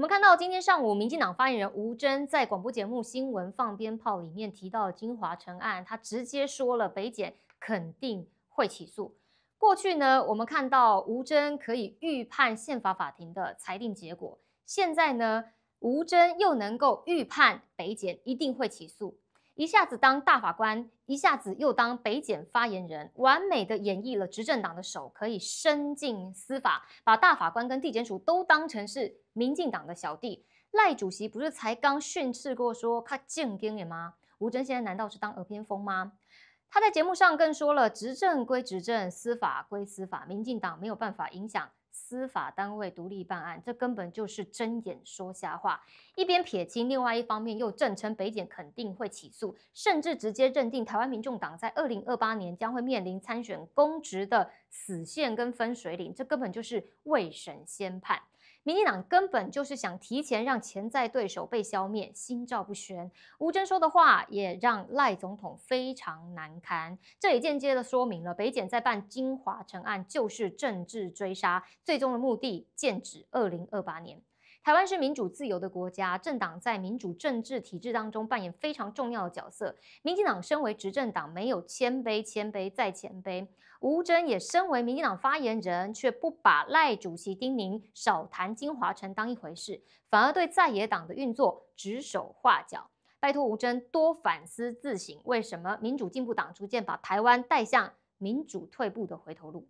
我们看到今天上午，民进党发言人吴峥在广播节目《新闻放鞭炮》里面提到金华城案，他直接说了北检肯定会起诉。过去呢，我们看到吴峥可以预判宪法法庭的裁定结果，现在呢，吴峥又能够预判北检一定会起诉。一下子当大法官，一下子又当北检发言人，完美的演绎了执政党的手可以伸进司法，把大法官跟地检署都当成是民进党的小弟。赖主席不是才刚训斥过说他贱根脸吗？吴征现在难道是当耳边风吗？他在节目上更说了，执政归执政，司法归司法，民进党没有办法影响。司法单位独立办案，这根本就是睁眼说瞎话。一边撇清，另外一方面又证称北检肯定会起诉，甚至直接认定台湾民众党在二零二八年将会面临参选公职的死线跟分水岭，这根本就是未审先判。民进党根本就是想提前让潜在对手被消灭，心照不宣。吴峥说的话也让赖总统非常难堪，这也间接的说明了北检在办金华城案就是政治追杀，最终的目的剑指二零二八年。台湾是民主自由的国家，政党在民主政治体制当中扮演非常重要的角色。民进党身为执政党，没有谦卑，谦卑再谦卑。吴征也身为民进党发言人，却不把赖主席叮咛少谈金華城当一回事，反而对在野党的运作指手画脚。拜托吴征多反思自省，为什么民主进步党逐渐把台湾带向民主退步的回头路？